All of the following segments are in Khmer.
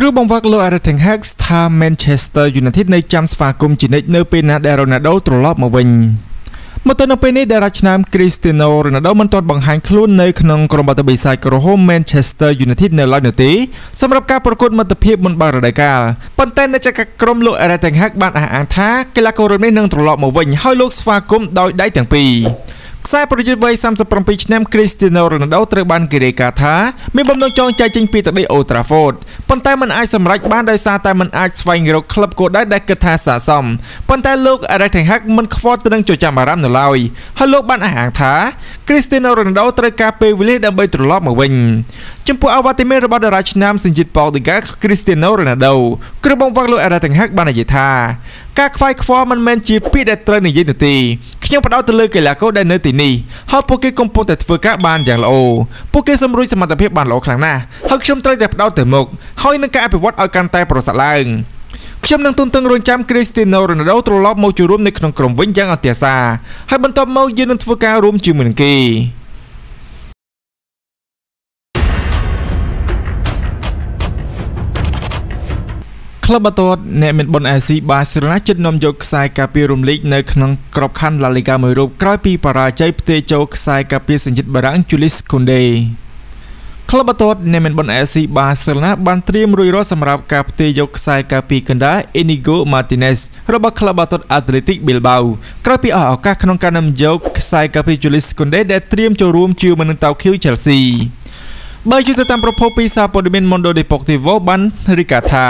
គ្រូបង្វឹកលោក Erling Hag ថា Manchester United នៅចាំស្វាគមន៍ជានិច្ចនៅពេលណាដែល Ronaldo ត្រឡប់មកវិញមកទៅនៅពេលនេះតារាឆ្នាំ Cristiano Ronaldo មិនទាន់បង្ហាញខ្លួននៅក្នុង ក្រុមបាល់ទាត់បិសាចក្រហម Manchester United នៅឡើយនោះទេសម្រាប់ការប្រកួតមិត្តភាពមុនបាល់រដូវកាលប៉ុន្តែអ្នកចាក់ក្រុមលោក Erling Hag បានអះអាងថាកីឡាកររូបនេះនឹងត្រឡប់មកវិញហើយលោកស្វាគមន៍ដោយដៃទាំងពីរខ្សែប្រយុទ្ធវ័យ37ឆ្នាំ Cristiano Ronaldo ត្រូវបានគេរាយការណ៍ថាមានបំណងចង់ចែកចេញពីទឹកដី Old Trafford ប៉ុន្តែមិនអាចសម្រេចបានដោយសារតែមិនអាចស្វែងរកក្លឹបគោលដៅដែលគិតថាស័ក្តិសមប៉ុន្តែលោក Erik ten Hag មិនខ្វល់ទៅនឹងចូលចាំអារម្មណ៍នៅឡើយហើយលោកបានអះអាងថា Cristiano Ronaldo ត្រូវការពេលវេលាដើម្បីត្រឡប់មកវិញ ចំពោះអវតាររបស់តារាឆ្នាំសញ្ជាតិប៉ូលឌីកា Cristiano Ronaldo គ្រូបង្វឹកលោក Erik ten Hag បាននិយាយថាការខ្វាយខ្វល់មិនមែនជាពាក្យដែលត្រូវនិយាយនោះទេខ្ញុំផ្ដោតទៅលើកីឡាករដែលនៅទីនេះហើយពួកគេកំពុងតែធ្វើការបានយ៉ាងល្អពួកគេសម្រួលសមត្ថភាពបានល្អខ្លាំងណាស់ហើយខ្ញុំត្រូវតែផ្ដោតទៅមុខហើយនឹងការអភិវឌ្ឍឲ្យកាន់តែប្រសើរឡើងខ្ញុំនឹងទន្ទឹងរង់ចាំ Cristiano Ronaldo ត្រឡប់មកចូលរួមនៅក្នុងក្រុមវិញយ៉ាងអធិសាហើយបន្ទាប់មកយើងនឹងធ្វើការរួមជាមួយនឹងគេក្លឹបបាល់ទាត់អ្នកមានបុណ្យអាស៊ីបាសេឡូណាជិតនាំយកខ្សែការពាររំលីកនៅក្នុងក្របខ័ណ្ឌ La Liga មួយរូបក្រោយពីបរាជ័យផ្ទេរចូលខ្សែការពារសញ្ជាតិបារាំង Julius Koundé ក្លឹបបាល់ទាត់អ្នកមានបុណ្យអាស៊ីបាសេឡូណាបានត្រៀមរួចរាល់សម្រាប់ការផ្ទេរយកខ្សែការពារកណ្ដាល Inigo Martinez របស់ក្លឹបបាល់ទាត់ Athletic Bilbao ក្រោយពីអស់ឱកាសក្នុងការនាំយកខ្សែការពារ Julius Koundé ដែលត្រៀមចូលរួមជាមួយនឹងតៅខៀវ Chelsea បើយោងទៅតាមប្រភពពីសារព័ត៌មាន Mondo Deportivo បានរាយការណ៍ថា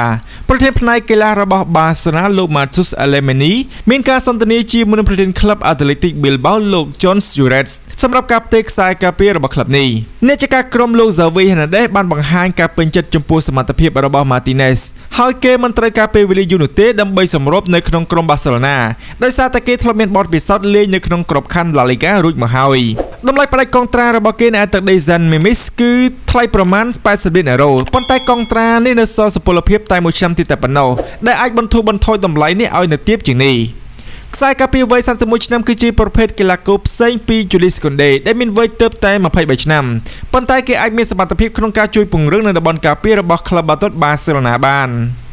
ប្រធានផ្នែកកីឡារបស់បាសេណាលោក Matus Alemany មានការសន្ទនាជាមួយនឹងប្រធានក្លឹប Athletic Bilbao លោក John Suarez សម្រាប់ការផ្ទេរខ្សែការពាររបស់ក្លឹបនេះអ្នកចាការក្រុមលោក Xavi Hernandez បានបង្ហាញការពេញចិត្តចំពោះសមត្ថភាពរបស់ Martinez ហើយគេមិនត្រូវការពេលវេលាយូរនោះទេដើម្បីសម្របនៅក្នុងក្រុមបាសេឡូណាដោយសារតែគេធ្លាប់មានបទពិសោធន៍លេងនៅក្នុងក្របខ័ណ្ឌ La Liga រួចមកហើយតម្លៃផ្ដាច់កងត្រារបស់គេនៅ Attack Design Mimis គឺថ្លៃប្រមាណ80លានអឺរ៉ូប៉ុន្តែកងត្រានេះនៅសល់សុពលភាពតែមួយឆ្នាំទៀតតែប៉ុណ្ណោះដែលអាចបន្ធូរបន្ថយតម្លៃនេះឲ្យនៅទាបជាងនេះខ្សែការពារវ័យ31ឆ្នាំគឺជាប្រភេទកីឡាករផ្សេងពី Julius Koundé ដែលមានវ័យទៅតែ23ឆ្នាំប៉ុន្តែគេអាចមានសមត្ថភាពក្នុងការជួយពង្រឹងនៅតំបន់ការពាររបស់ក្លឹបបាល់ទាត់ Barcelona បាន។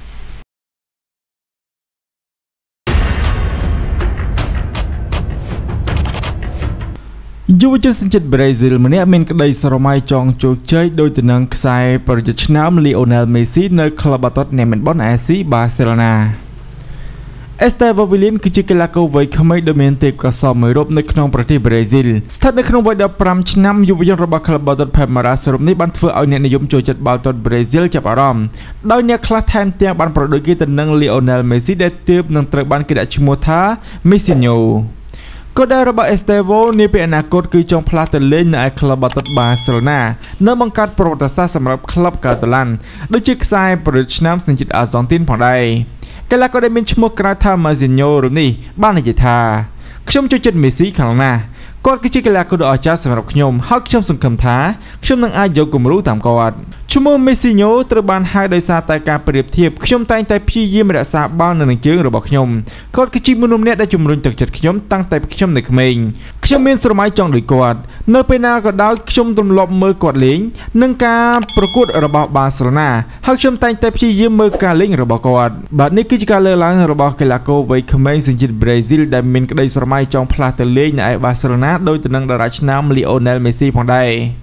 យុវជនសញ្ជាតិប្រេស៊ីលម្នាក់មានក្តីស្រមៃចង់ជោគជ័យដោយទៅនឹងខ្សែប្រយុទ្ធឆ្នើមលីអូណែលមេស៊ីនៅក្លឹបបាល់ទាត់នៃមិនបនអេស៊ីបាសេឡូណាអេស្តេវ៉ាវីលៀនគឺជាកីឡាករវ័យក្មេងដ៏មានទេពកោសល្យមួយរូបនៅក្នុងប្រទេសប្រេស៊ីលស្ថិតនៅក្នុងវ័យ15ឆ្នាំយុវជនរបស់ក្លឹបបាល់ទាត់ផេម៉ារ៉ាសរូបនេះបានធ្វើឲ្យអ្នកនិយមចូលចិត្តបាល់ទាត់ប្រេស៊ីលចាប់អារម្មណ៍ដោយអ្នកខ្លះថែមទាំងបានប្រដូចគេទៅនឹងលីអូណែលមេស៊ីដែលទើបនឹងត្រូវបានគេដាក់ឈ្មោះថាមេស៊ីញ៉ូកូដេរបស់ Estevo នាពេលអនាគតគឺចង់ផ្លាស់ទៅលេងនៅឯក្លឹបបាល់ទាត់បាសេឡូណានៅបង្កើតប្រវត្តិសាស្ត្រសម្រាប់ក្លឹបកាតាឡានដូចជាខ្សែប្រយុទ្ធឆ្នាំសញ្ជាតិអាសង់ទីនផងដែរកីឡាករដែលមានឈ្មោះក្រៅថា Marzinho រូបនេះបាននិយាយថាខ្ញុំចូលចិត្តមេស៊ីខ្លាំងណាស់គាត់គឺជាកីឡាករដ៏អស្ចារ្យសម្រាប់ខ្ញុំហើយខ្ញុំសង្ឃឹមថាខ្ញុំនឹងអាចយកគំរូតាមគាត់ឈ្មោះ Messinho ត្រូវបានហៅដោយសារតែការប្រៀបធៀបខ្ញុំតែងតែព្យាយាមរក្សាបាល់នៅនឹងជើងរបស់ខ្ញុំគាត់គឺជាមនុស្សម្នាក់ដែលជំរុញទឹកចិត្តខ្ញុំតាំងតែខ្ញុំនៅក្មេងខ្ញុំមានស្រមៃចង់ដូចគាត់នៅពេលណាក៏ដោយខ្ញុំទម្លាប់មើលគាត់លេងនិងការប្រកួតរបស់បាសេឡូណាហើយខ្ញុំតែងតែព្យាយាមមើលការលេងរបស់គាត់បាទនេះគឺជាការលើកឡើងរបស់កីឡាករវ័យក្មេងសញ្ជាតិប្រេស៊ីលដែលមានក្តីស្រមៃចង់ផ្លាស់ទៅលេងនៅឯបាសេឡូណាដូចទៅនឹងតារាឆ្នើម Lionel Messi ផងដែរ។